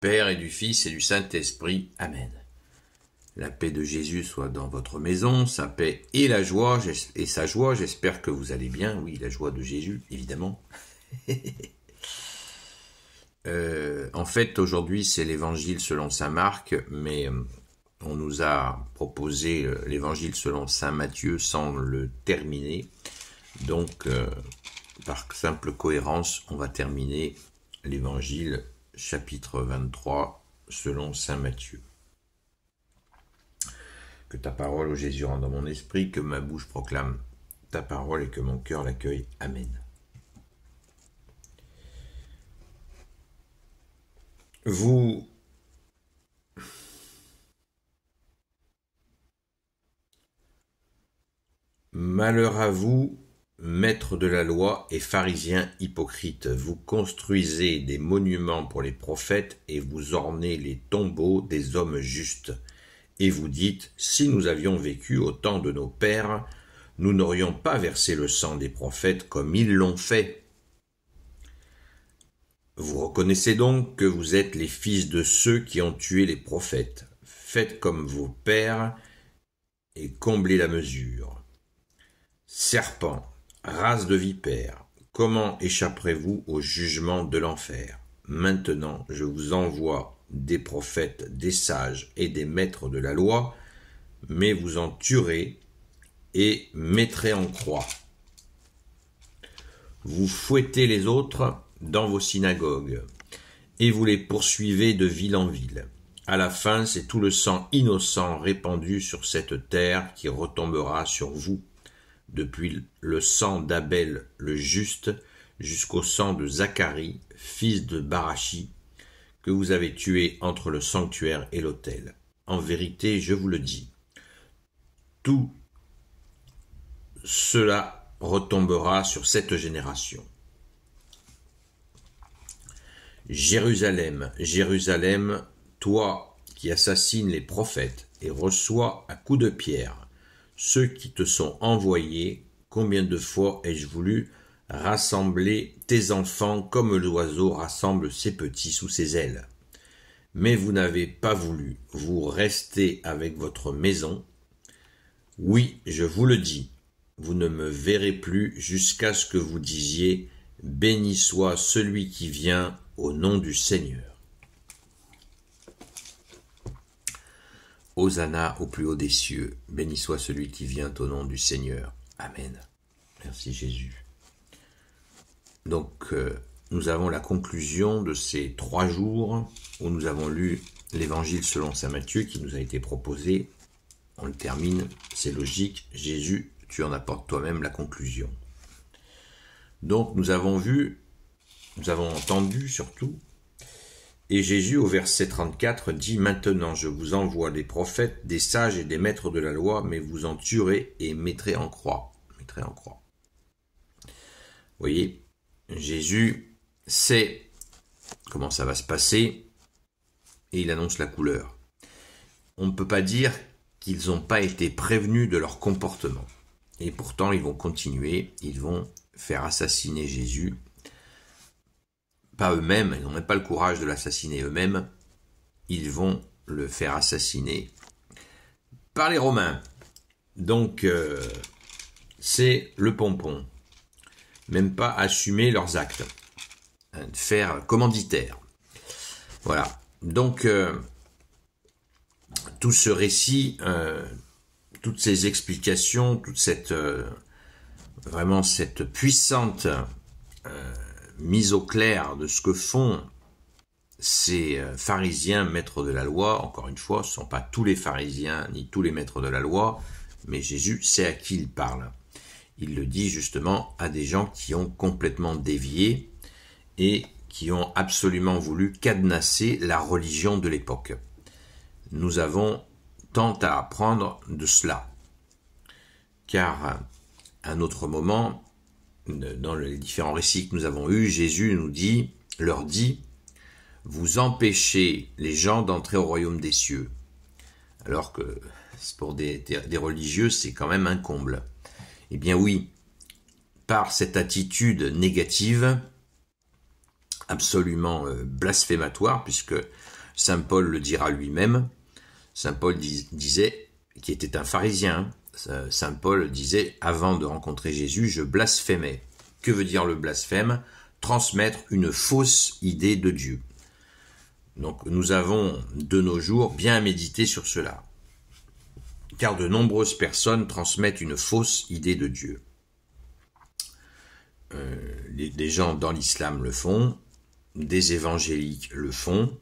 Père et du Fils et du Saint-Esprit. Amen. La paix de Jésus soit dans votre maison, sa paix et la joie et sa joie. J'espère que vous allez bien. Oui, la joie de Jésus, évidemment. Euh, en fait, aujourd'hui, c'est l'évangile selon saint Marc, mais euh, on nous a proposé euh, l'évangile selon saint Matthieu sans le terminer. Donc, par simple cohérence, on va terminer l'évangile chapitre 23, selon Saint Matthieu. Que ta parole, ô Jésus, rende dans mon esprit, que ma bouche proclame ta parole et que mon cœur l'accueille. Amen. Vous... Malheur à vous, Maître de la loi et pharisien hypocrite, vous construisez des monuments pour les prophètes et vous ornez les tombeaux des hommes justes. Et vous dites, si nous avions vécu au temps de nos pères, nous n'aurions pas versé le sang des prophètes comme ils l'ont fait. Vous reconnaissez donc que vous êtes les fils de ceux qui ont tué les prophètes. Faites comme vos pères et comblez la mesure. Serpent, Race de vipères, comment échapperez-vous au jugement de l'enfer Maintenant, je vous envoie des prophètes, des sages et des maîtres de la loi, mais vous en tuerez et mettrez en croix. Vous fouettez les autres dans vos synagogues, et vous les poursuivez de ville en ville. À la fin, c'est tout le sang innocent répandu sur cette terre qui retombera sur vous depuis le sang d'Abel le juste jusqu'au sang de Zacharie, fils de Barachi, que vous avez tué entre le sanctuaire et l'autel. En vérité, je vous le dis, tout cela retombera sur cette génération. Jérusalem, Jérusalem, toi qui assassines les prophètes et reçois à coups de pierre ceux qui te sont envoyés, combien de fois ai-je voulu rassembler tes enfants comme l'oiseau rassemble ses petits sous ses ailes. Mais vous n'avez pas voulu, vous rester avec votre maison. Oui, je vous le dis, vous ne me verrez plus jusqu'à ce que vous disiez Béni soit celui qui vient au nom du Seigneur. Hosanna au plus haut des cieux, béni soit celui qui vient au nom du Seigneur. Amen. Merci Jésus. Donc, euh, nous avons la conclusion de ces trois jours où nous avons lu l'évangile selon saint Matthieu qui nous a été proposé. On le termine, c'est logique. Jésus, tu en apportes toi-même la conclusion. Donc, nous avons vu, nous avons entendu surtout et Jésus au verset 34 dit Maintenant je vous envoie des prophètes, des sages et des maîtres de la loi, mais vous en tuerez et mettrez en croix. Mettrez en croix. Vous voyez, Jésus sait comment ça va se passer et il annonce la couleur. On ne peut pas dire qu'ils n'ont pas été prévenus de leur comportement. Et pourtant, ils vont continuer, ils vont faire assassiner Jésus pas eux-mêmes, ils n'ont même pas le courage de l'assassiner eux-mêmes, ils vont le faire assassiner par les Romains. Donc, euh, c'est le pompon. Même pas assumer leurs actes. Hein, faire commanditaire. Voilà. Donc, euh, tout ce récit, euh, toutes ces explications, toute cette. vraiment cette puissante mise au clair de ce que font ces euh, pharisiens maîtres de la loi, encore une fois, ce ne sont pas tous les pharisiens ni tous les maîtres de la loi, mais Jésus sait à qui il parle. Il le dit justement à des gens qui ont complètement dévié et qui ont absolument voulu cadenasser la religion de l'époque. Nous avons tant à apprendre de cela. Car à un autre moment, dans les différents récits que nous avons eus, Jésus nous dit, leur dit, vous empêchez les gens d'entrer au royaume des cieux. Alors que pour des, religieux, c'est quand même un comble. Eh bien oui, par cette attitude négative, absolument euh, blasphématoire, puisque Saint Paul le dira lui-même, Saint Paul disait, qui était un pharisien, euh, Saint Paul disait Avant de rencontrer Jésus, je blasphémais. Que veut dire le blasphème Transmettre une fausse idée de Dieu. Donc nous avons de nos jours bien médité sur cela, car de nombreuses personnes transmettent une fausse idée de Dieu. Euh, des gens dans l'islam le font, des évangéliques le font.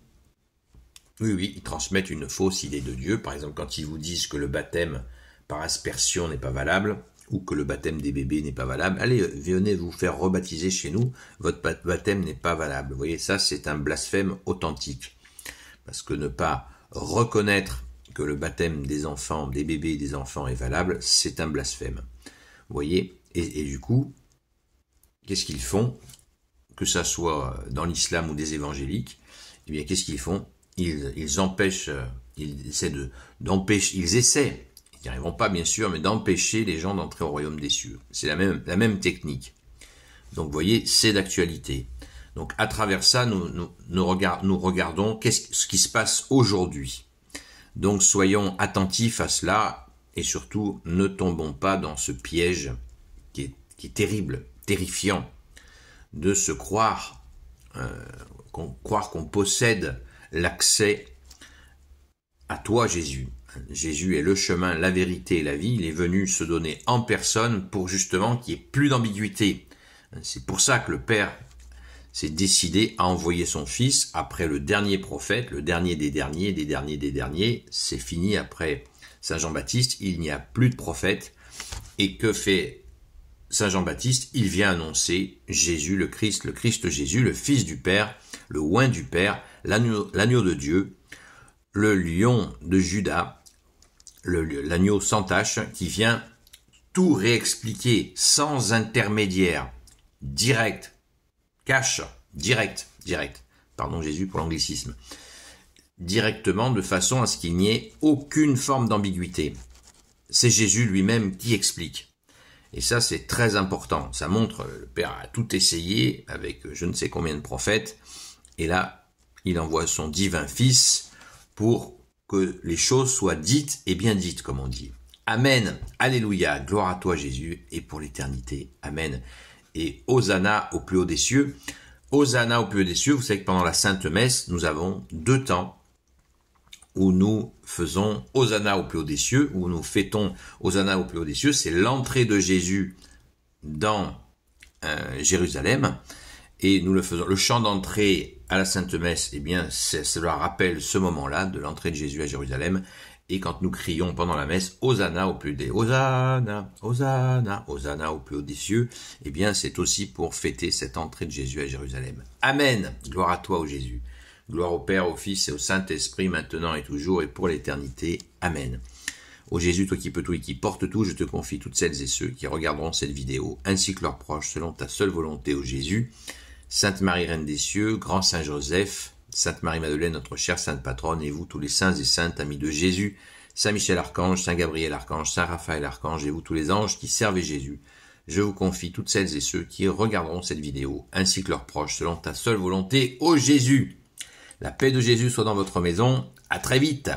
Oui, oui, ils transmettent une fausse idée de Dieu. Par exemple, quand ils vous disent que le baptême par aspersion n'est pas valable, ou que le baptême des bébés n'est pas valable, allez, venez vous faire rebaptiser chez nous, votre baptême n'est pas valable. Vous voyez, ça c'est un blasphème authentique. Parce que ne pas reconnaître que le baptême des enfants, des bébés et des enfants est valable, c'est un blasphème. Vous voyez et, du coup, qu'est-ce qu'ils font Que ça soit dans l'islam ou des évangéliques, eh bien qu'est-ce qu'ils font ils, empêchent, ils essaient d'empêcher, ils essaient n'y pas bien sûr, mais d'empêcher les gens d'entrer au royaume des cieux. C'est la même, la même technique. Donc vous voyez, c'est d'actualité. Donc à travers ça, nous, nous, nous, nous regardons quest -ce, qui se passe aujourd'hui. Donc soyons attentifs à cela et surtout ne tombons pas dans ce piège qui est, qui est terrible, terrifiant, de se croire euh, croire qu'on possède l'accès à toi Jésus Jésus est le chemin, la vérité et la vie. Il est venu se donner en personne pour justement qu'il n'y ait plus d'ambiguïté. C'est pour ça que le Père s'est décidé à envoyer son Fils après le dernier prophète, le dernier des derniers, des derniers des derniers. C'est fini après Saint Jean-Baptiste, il n'y a plus de prophète. Et que fait Saint Jean-Baptiste Il vient annoncer Jésus le Christ, le Christ Jésus, le Fils du Père, le Oin du Père, l'agneau de Dieu, le lion de Judas, l'agneau sans tache, qui vient tout réexpliquer sans intermédiaire, direct, cash, direct, direct. Pardon Jésus pour l'anglicisme. Directement de façon à ce qu'il n'y ait aucune forme d'ambiguïté. C'est Jésus lui-même qui explique. Et ça, c'est très important. Ça montre, le Père a tout essayé avec je ne sais combien de prophètes. Et là, il envoie son divin Fils pour que les choses soient dites et bien dites, comme on dit. Amen. Alléluia. Gloire à toi Jésus et pour l'éternité. Amen. Et Hosanna au plus haut des cieux. Hosanna au plus haut des cieux. Vous savez que pendant la Sainte Messe, nous avons deux temps où nous faisons Hosanna au plus haut des cieux, où nous fêtons Hosanna au plus haut des cieux. C'est l'entrée de Jésus dans euh, Jérusalem. Et nous le faisons. Le chant d'entrée à la Sainte Messe, eh bien, cela rappelle ce moment-là de l'entrée de Jésus à Jérusalem. Et quand nous crions pendant la messe, Hosanna au plus des Hosanna, Hosanna, Hosanna au plus haut des cieux, eh bien, c'est aussi pour fêter cette entrée de Jésus à Jérusalem. Amen. Gloire à toi, ô Jésus. Gloire au Père, au Fils et au Saint-Esprit, maintenant et toujours et pour l'éternité. Amen. Ô Jésus, toi qui peux tout et qui portes tout, je te confie toutes celles et ceux qui regarderont cette vidéo, ainsi que leurs proches, selon ta seule volonté, ô Jésus. Sainte Marie, Reine des Cieux, Grand Saint Joseph, Sainte Marie-Madeleine, notre chère Sainte Patronne, et vous tous les saints et saintes amis de Jésus, Saint Michel Archange, Saint Gabriel Archange, Saint Raphaël Archange, et vous tous les anges qui servez Jésus, je vous confie toutes celles et ceux qui regarderont cette vidéo, ainsi que leurs proches, selon ta seule volonté, ô Jésus. La paix de Jésus soit dans votre maison. À très vite.